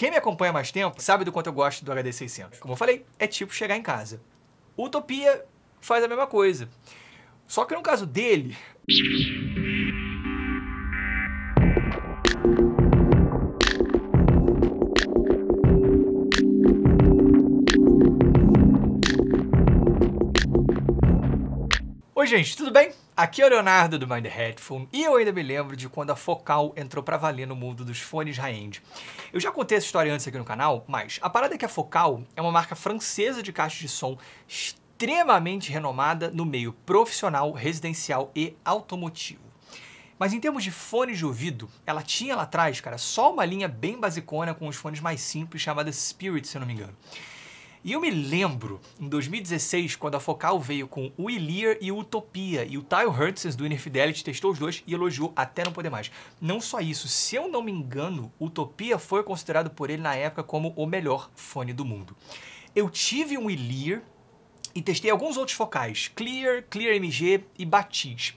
Quem me acompanha há mais tempo sabe do quanto eu gosto do HD 600. Como eu falei, é tipo chegar em casa. Utopia faz a mesma coisa. Só que no caso dele... Oi, gente, tudo bem? Aqui é o Leonardo do Mind Headphone e eu ainda me lembro de quando a Focal entrou para valer no mundo dos fones high-end. Eu já contei essa história antes aqui no canal, mas a parada é que a Focal é uma marca francesa de caixa de som extremamente renomada no meio profissional, residencial e automotivo. Mas em termos de fones de ouvido, ela tinha lá atrás, cara, só uma linha bem basicona com os fones mais simples chamada Spirit, se eu não me engano. E eu me lembro, em 2016, quando a Focal veio com o Ilir e Utopia, e o Tyle Hertzens do Inner Fidelity testou os dois e elogiou até não poder mais. Não só isso, se eu não me engano, Utopia foi considerado por ele na época como o melhor fone do mundo. Eu tive um Ilir e testei alguns outros focais, Clear, Clear MG e Batiz.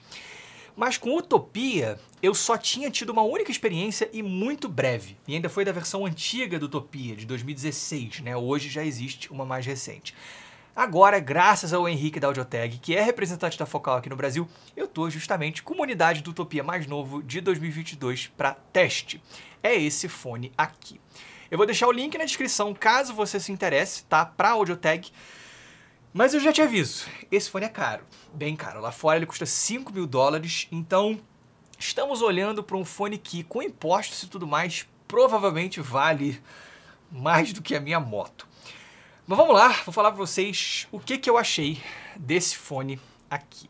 Mas com Utopia, eu só tinha tido uma única experiência e muito breve. E ainda foi da versão antiga do Utopia, de 2016, né? Hoje já existe uma mais recente. Agora, graças ao Henrique da Audiotech, que é representante da Focal aqui no Brasil, eu estou justamente com uma unidade do Utopia mais novo de 2022 para teste. É esse fone aqui. Eu vou deixar o link na descrição caso você se interesse, tá? Para a Audiotech. Mas eu já te aviso, esse fone é caro, bem caro. Lá fora ele custa 5 mil dólares, então estamos olhando para um fone que, com impostos e tudo mais, provavelmente vale mais do que a minha moto. Mas vamos lá, vou falar para vocês o que, que eu achei desse fone aqui.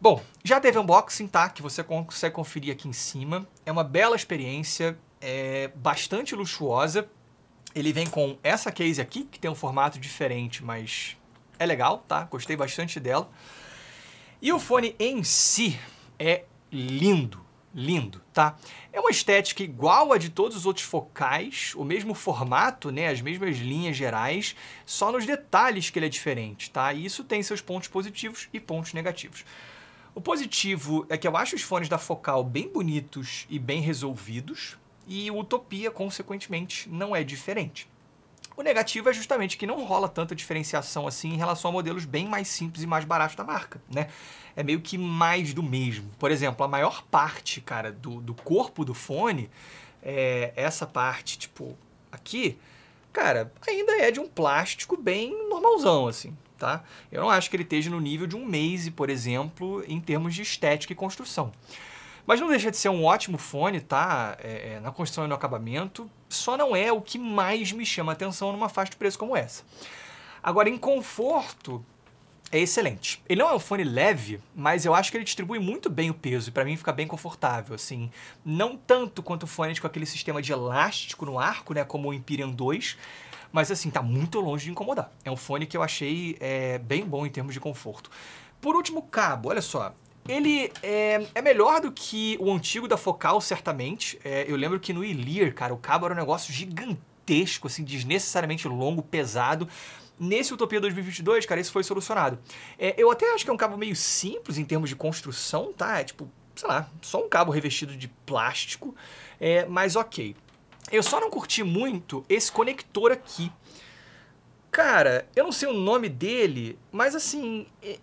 Bom, já teve unboxing, tá? Que você consegue conferir aqui em cima. É uma bela experiência, é bastante luxuosa. Ele vem com essa case aqui, que tem um formato diferente, mas é legal, tá? Gostei bastante dela. E o fone em si é lindo, lindo, tá? É uma estética igual a de todos os outros focais, o mesmo formato, né, as mesmas linhas gerais, só nos detalhes que ele é diferente, tá? E isso tem seus pontos positivos e pontos negativos. O positivo é que eu acho os fones da Focal bem bonitos e bem resolvidos, e Utopia, consequentemente, não é diferente. O negativo é justamente que não rola tanta diferenciação assim em relação a modelos bem mais simples e mais baratos da marca, né? É meio que mais do mesmo. Por exemplo, a maior parte, cara, do, do corpo do fone, é essa parte, tipo, aqui, cara, ainda é de um plástico bem normalzão, assim. Tá? Eu não acho que ele esteja no nível de um Maze, por exemplo, em termos de estética e construção. Mas não deixa de ser um ótimo fone, tá? É, é, na construção e no acabamento, só não é o que mais me chama atenção numa faixa de preço como essa. Agora, em conforto, é excelente. Ele não é um fone leve, mas eu acho que ele distribui muito bem o peso e para mim fica bem confortável, assim. Não tanto quanto fones com aquele sistema de elástico no arco, né, como o Empyrean 2, mas assim, tá muito longe de incomodar. É um fone que eu achei é, bem bom em termos de conforto. Por último, cabo, olha só, ele é, é, melhor do que o antigo da Focal, certamente. É, eu lembro que no Ilir, cara, o cabo era um negócio gigantesco, assim, desnecessariamente longo, pesado. Nesse Utopia 2022, cara, isso foi solucionado. É, eu até acho que é um cabo meio simples em termos de construção, tá? É tipo, sei lá, só um cabo revestido de plástico, é, mas ok. Eu só não curti muito esse conector aqui. Cara, eu não sei o nome dele, mas assim, é,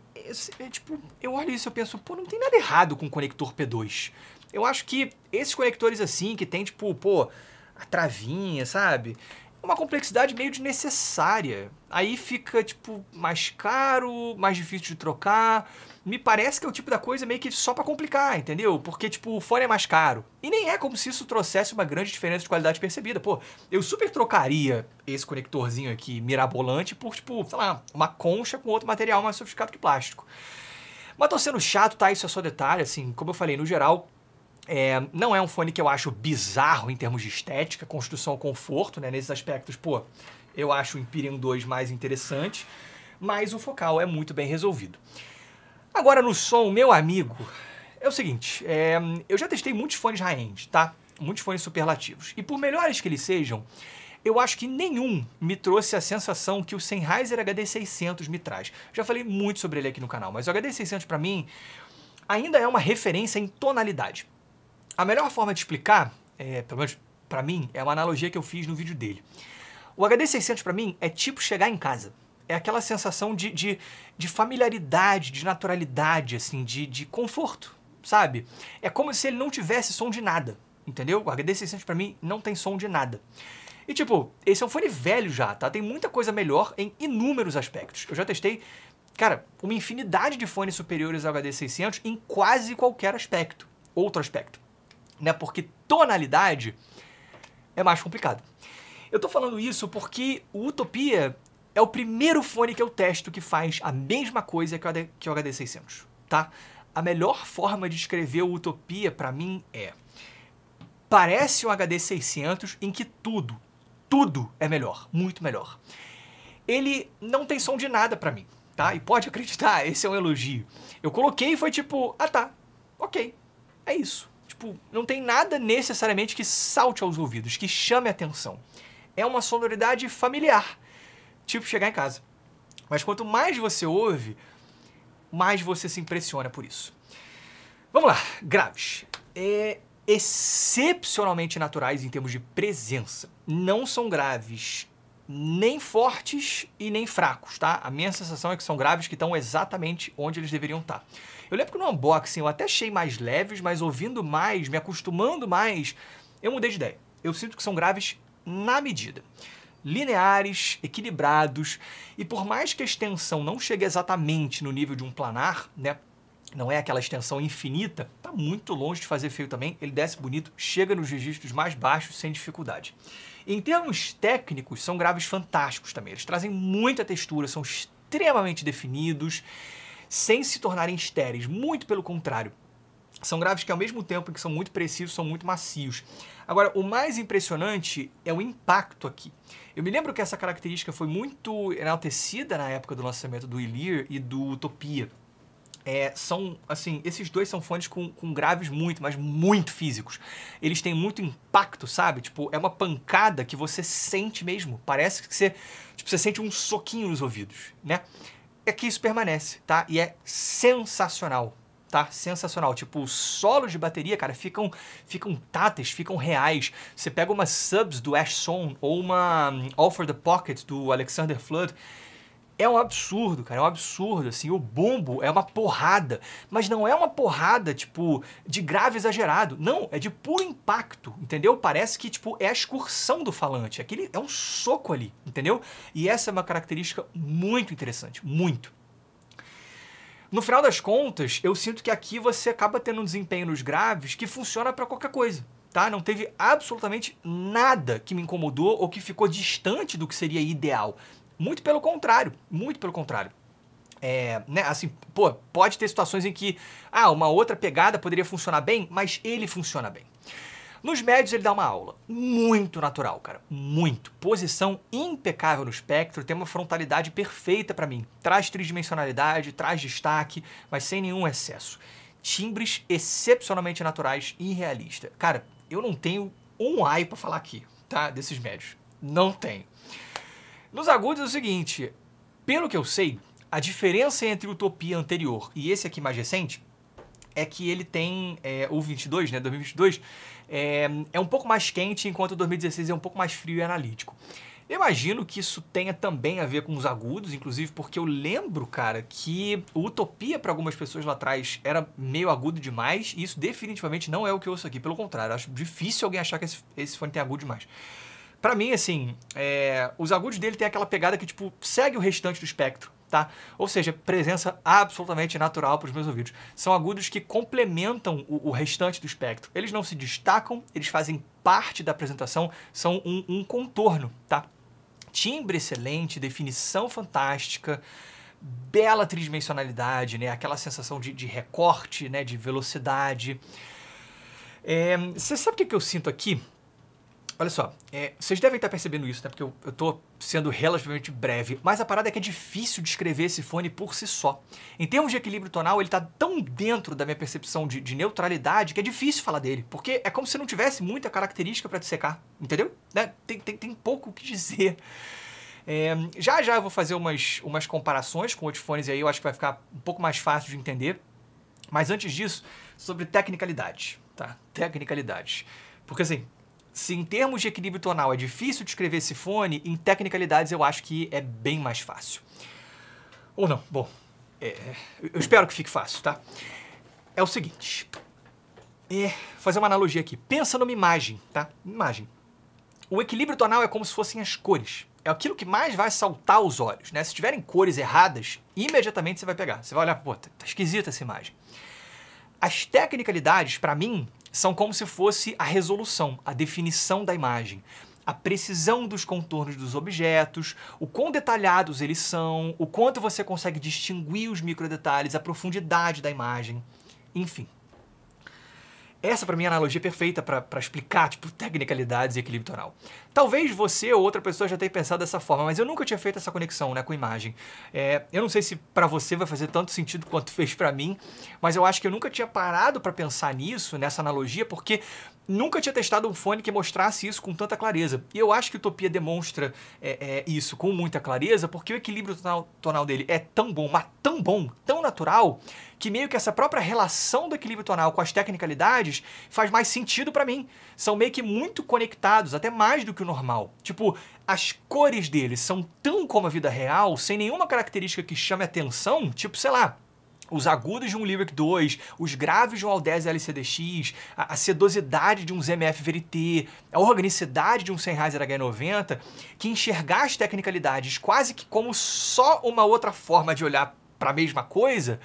é, tipo, eu olho isso e penso, pô, não tem nada errado com o conector P2. Eu acho que esses conectores assim, que tem tipo, pô, a travinha, sabe? uma complexidade meio desnecessária. Aí fica, tipo, mais caro, mais difícil de trocar. Me parece que é o tipo da coisa meio que só para complicar, entendeu? Porque, tipo, o fone é mais caro. E nem é como se isso trouxesse uma grande diferença de qualidade percebida. Pô, eu super trocaria esse conectorzinho aqui mirabolante por, tipo, sei lá, uma concha com outro material mais sofisticado que plástico. Mas tô sendo chato, tá? Isso é só detalhe, assim, como eu falei, no geral, é, não é um fone que eu acho bizarro em termos de estética, construção, conforto, né? Nesses aspectos, pô, eu acho o Imperium 2 mais interessante, mas o focal é muito bem resolvido. Agora no som, meu amigo, é o seguinte, é, eu já testei muitos fones high-end, tá? Muitos fones superlativos. E por melhores que eles sejam, eu acho que nenhum me trouxe a sensação que o Sennheiser HD600 me traz. Já falei muito sobre ele aqui no canal, mas o HD600 para mim ainda é uma referência em tonalidade. A melhor forma de explicar, é, pelo menos para mim, é uma analogia que eu fiz no vídeo dele. O HD 600 para mim é tipo chegar em casa. É aquela sensação de, de, de familiaridade, de naturalidade, assim, de, de conforto, sabe? É como se ele não tivesse som de nada, entendeu? O HD 600 para mim não tem som de nada. E tipo, esse é um fone velho já, tá? Tem muita coisa melhor em inúmeros aspectos. Eu já testei, cara, uma infinidade de fones superiores ao HD 600 em quase qualquer aspecto. Outro aspecto né? Porque tonalidade é mais complicado. Eu tô falando isso porque o Utopia é o primeiro fone que eu testo que faz a mesma coisa que o HD600, tá? A melhor forma de escrever o Utopia para mim é parece um HD600 em que tudo, tudo é melhor, muito melhor. Ele não tem som de nada para mim, tá? E pode acreditar, esse é um elogio. Eu coloquei e foi tipo, ah tá, ok, é isso tipo, não tem nada necessariamente que salte aos ouvidos, que chame atenção. É uma sonoridade familiar, tipo chegar em casa. Mas quanto mais você ouve, mais você se impressiona por isso. Vamos lá, graves. É, excepcionalmente naturais em termos de presença. Não são graves nem fortes e nem fracos, tá? A minha sensação é que são graves que estão exatamente onde eles deveriam estar. Tá. Eu lembro que no unboxing assim, eu até achei mais leves, mas ouvindo mais, me acostumando mais, eu mudei de ideia. Eu sinto que são graves na medida. Lineares, equilibrados, e por mais que a extensão não chegue exatamente no nível de um planar, né? não é aquela extensão infinita, está muito longe de fazer feio também. Ele desce bonito, chega nos registros mais baixos sem dificuldade. Em termos técnicos, são graves fantásticos também. Eles trazem muita textura, são extremamente definidos, sem se tornarem estéreis, muito pelo contrário. São graves que, ao mesmo tempo que são muito precisos, são muito macios. Agora, o mais impressionante é o impacto aqui. Eu me lembro que essa característica foi muito enaltecida na época do lançamento do Ilir e do Utopia. É, são, assim, esses dois são fones com, com graves muito, mas muito físicos. Eles têm muito impacto, sabe? Tipo, é uma pancada que você sente mesmo. Parece que você, tipo, você sente um soquinho nos ouvidos, né? É que isso permanece, tá? E é sensacional, tá? Sensacional. Tipo, os solos de bateria, cara, ficam, ficam táteis, ficam reais. Você pega uma subs do Ash Song ou uma hum, All for the Pocket do Alexander Flood é um absurdo, cara, é um absurdo, assim, o bombo é uma porrada, mas não é uma porrada, tipo, de grave exagerado, não, é de puro impacto, entendeu? Parece que, tipo, é a excursão do falante, aquele é um soco ali, entendeu? E essa é uma característica muito interessante, muito. No final das contas, eu sinto que aqui você acaba tendo um desempenho nos graves que funciona para qualquer coisa, tá? Não teve absolutamente nada que me incomodou ou que ficou distante do que seria ideal. Muito pelo contrário, muito pelo contrário. É, né, assim, pô, pode ter situações em que, ah, uma outra pegada poderia funcionar bem, mas ele funciona bem. Nos médios ele dá uma aula, muito natural, cara, muito. Posição impecável no espectro, tem uma frontalidade perfeita para mim. Traz tridimensionalidade, traz destaque, mas sem nenhum excesso. Timbres excepcionalmente naturais e realistas. Cara, eu não tenho um ai para falar aqui, tá, desses médios. Não tenho. Nos agudos é o seguinte, pelo que eu sei, a diferença entre Utopia anterior e esse aqui mais recente é que ele tem é, o 22, né, 2022, é, é um pouco mais quente, enquanto o 2016 é um pouco mais frio e analítico. Eu imagino que isso tenha também a ver com os agudos, inclusive porque eu lembro, cara, que Utopia para algumas pessoas lá atrás era meio agudo demais, e isso definitivamente não é o que eu ouço aqui, pelo contrário, acho difícil alguém achar que esse, esse fone tem agudo demais para mim, assim, é, os agudos dele tem aquela pegada que, tipo, segue o restante do espectro. Tá? Ou seja, presença absolutamente natural para os meus ouvidos. São agudos que complementam o, o, restante do espectro. Eles não se destacam, eles fazem parte da apresentação, são um, um contorno, tá? Timbre excelente, definição fantástica, bela tridimensionalidade, né? Aquela sensação de, de recorte, né? De velocidade. É, você é, sabe o que, que eu sinto aqui? Olha só, é, vocês devem estar percebendo isso, né? Porque eu, eu tô sendo relativamente breve, mas a parada é que é difícil descrever esse fone por si só. Em termos de equilíbrio tonal, ele tá tão dentro da minha percepção de, de neutralidade que é difícil falar dele, porque é como se não tivesse muita característica para dissecar, entendeu? Né? Tem, tem, tem pouco o que dizer. É, já já eu vou fazer umas, umas comparações com outros fones e aí, eu acho que vai ficar um pouco mais fácil de entender. Mas antes disso, sobre tecnicalidade, tá? Tecnicalidade. Porque assim, se em termos de equilíbrio tonal é difícil descrever esse fone, em tecnicalidades eu acho que é bem mais fácil. Ou não, bom, é, eu espero que fique fácil, tá? É o seguinte, é, fazer uma analogia aqui. Pensa numa imagem, tá? Imagem. O equilíbrio tonal é como se fossem as cores. É aquilo que mais vai saltar os olhos, né? Se tiverem cores erradas, imediatamente você vai pegar. Você vai olhar, pô, tá esquisita essa imagem. As tecnicalidades, para mim, são como se fosse a resolução, a definição da imagem, a precisão dos contornos dos objetos, o quão detalhados eles são, o quanto você consegue distinguir os microdetalhes, a profundidade da imagem, enfim. Essa para mim é a analogia perfeita para explicar, tipo, tecnicalidades e equilíbrio tonal. Talvez você ou outra pessoa já tenha pensado dessa forma, mas eu nunca tinha feito essa conexão, né, com imagem. É, eu não sei se para você vai fazer tanto sentido quanto fez para mim, mas eu acho que eu nunca tinha parado para pensar nisso, nessa analogia, porque Nunca tinha testado um fone que mostrasse isso com tanta clareza. E eu acho que Utopia demonstra é, é, isso com muita clareza, porque o equilíbrio tonal, tonal dele é tão bom, mas tão bom, tão natural, que meio que essa própria relação do equilíbrio tonal com as tecnicalidades faz mais sentido para mim. São meio que muito conectados, até mais do que o normal. Tipo, as cores deles são tão como a vida real, sem nenhuma característica que chame atenção, tipo, sei lá, os agudos de um Lyric 2, os graves de um Aldez LCDX, a, sedosidade de um ZMF Verité, a organicidade de um Sennheiser H90, que enxergar as tecnicalidades quase que como só uma outra forma de olhar para a mesma coisa,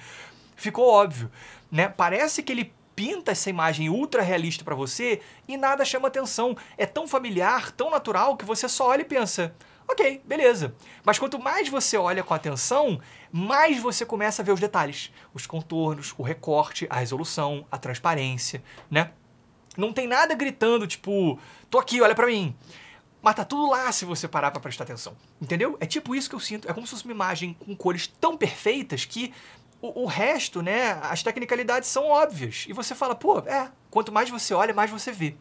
ficou óbvio, né? Parece que ele pinta essa imagem ultra realista para você e nada chama atenção. É tão familiar, tão natural que você só olha e pensa: Ok, beleza. Mas quanto mais você olha com atenção, mais você começa a ver os detalhes, os contornos, o recorte, a resolução, a transparência, né? Não tem nada gritando tipo, tô aqui, olha para mim. Mas tá tudo lá se você parar para prestar atenção. Entendeu? É tipo isso que eu sinto. É como se fosse uma imagem com cores tão perfeitas que o, o resto, né, as tecnicalidades são óbvias. E você fala, pô, é, quanto mais você olha, mais você vê.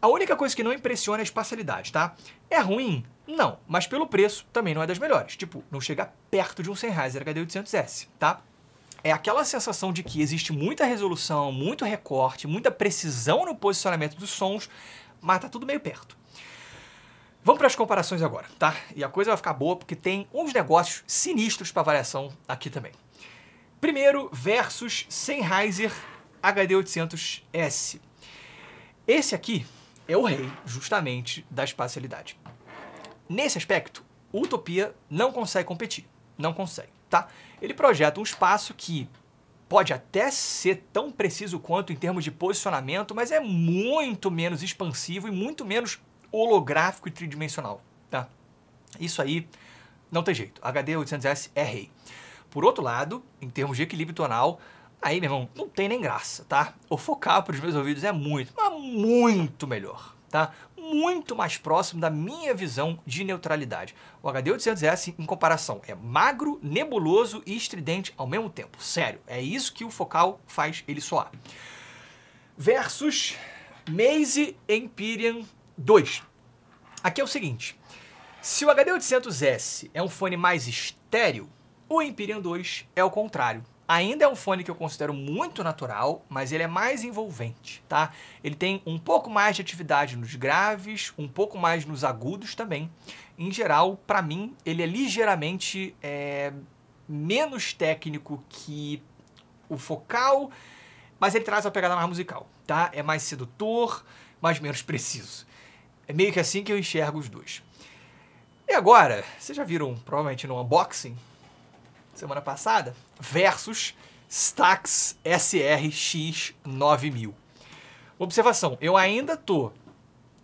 A única coisa que não impressiona é a espacialidade, tá? É ruim? Não, mas pelo preço também não é das melhores. Tipo, não chega perto de um Sennheiser HD800S, tá? É aquela sensação de que existe muita resolução, muito recorte, muita precisão no posicionamento dos sons, mas tá tudo meio perto. Vamos para as comparações agora, tá? E a coisa vai ficar boa porque tem uns negócios sinistros para avaliação aqui também. Primeiro, versus Sennheiser HD800S. Esse aqui é o rei, justamente, da espacialidade. Nesse aspecto, Utopia não consegue competir. Não consegue, tá? Ele projeta um espaço que pode até ser tão preciso quanto em termos de posicionamento, mas é muito menos expansivo e muito menos holográfico e tridimensional, tá? Isso aí não tem jeito. HD 800S é rei. Por outro lado, em termos de equilíbrio tonal, aí, meu irmão, não tem nem graça, tá? O focar para os meus ouvidos é muito, mas muito melhor, tá? muito mais próximo da minha visão de neutralidade. O HD 800S, em comparação, é magro, nebuloso e estridente ao mesmo tempo. Sério, é isso que o focal faz ele soar. Versus Maze Empyrean 2. Aqui é o seguinte, se o HD 800S é um fone mais estéreo, o Empyrean 2 é o contrário. Ainda é um fone que eu considero muito natural, mas ele é mais envolvente, tá? Ele tem um pouco mais de atividade nos graves, um pouco mais nos agudos também. Em geral, para mim, ele é ligeiramente é, menos técnico que o focal, mas ele traz a pegada mais musical, tá? É mais sedutor, mas menos preciso. É meio que assim que eu enxergo os dois. E agora, vocês já viram provavelmente no unboxing semana passada, versus Stax SRX 9000. Observação, eu ainda tô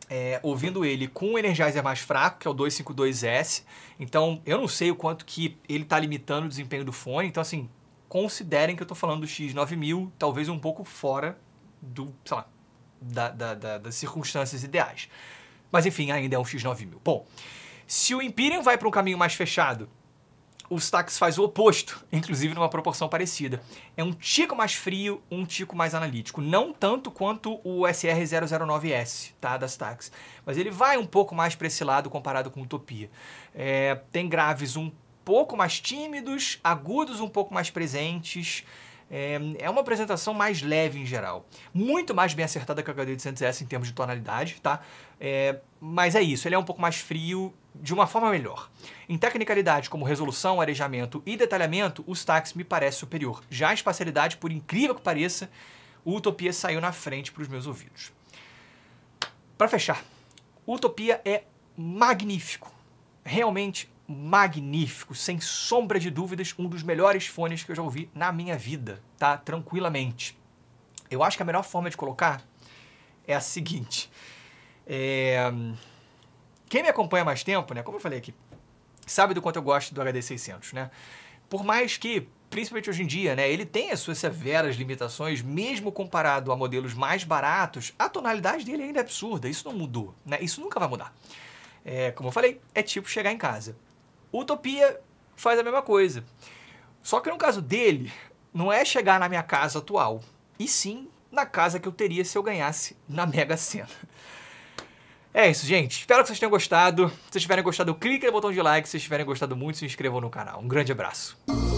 é, ouvindo ele com o Energizer mais fraco, que é o 252S, então eu não sei o quanto que ele está limitando o desempenho do fone, então assim, considerem que eu estou falando do X9000, talvez um pouco fora do, sei lá, da, da, da, das circunstâncias ideais. Mas enfim, ainda é um X9000. Bom, se o Imperium vai para um caminho mais fechado, o Stax faz o oposto, inclusive numa proporção parecida. É um tico mais frio, um tico mais analítico. Não tanto quanto o SR009S, tá, da Stax. Mas ele vai um pouco mais para esse lado comparado com Utopia. É, tem graves um pouco mais tímidos, agudos um pouco mais presentes. É, é uma apresentação mais leve em geral. Muito mais bem acertada que a HD200S em termos de tonalidade, tá? É, mas é isso, ele é um pouco mais frio de uma forma melhor. Em tecnicalidade, como resolução, arejamento e detalhamento, o Stax me parece superior. Já a espacialidade, por incrível que pareça, o Utopia saiu na frente para os meus ouvidos. Para fechar, Utopia é magnífico. Realmente magnífico, sem sombra de dúvidas, um dos melhores fones que eu já ouvi na minha vida, tá? Tranquilamente. Eu acho que a melhor forma de colocar é a seguinte. É... Quem me acompanha mais tempo, né, como eu falei aqui, sabe do quanto eu gosto do HD600, né? Por mais que, principalmente hoje em dia, né, ele tem as suas severas limitações, mesmo comparado a modelos mais baratos, a tonalidade dele ainda é absurda, isso não mudou, né? Isso nunca vai mudar. É, como eu falei, é tipo chegar em casa. Utopia faz a mesma coisa. Só que no caso dele, não é chegar na minha casa atual, e sim na casa que eu teria se eu ganhasse na Mega Sena. É isso, gente. Espero que vocês tenham gostado. Se vocês tiverem gostado, clique no botão de like. Se vocês tiverem gostado muito, se inscrevam no canal. Um grande abraço.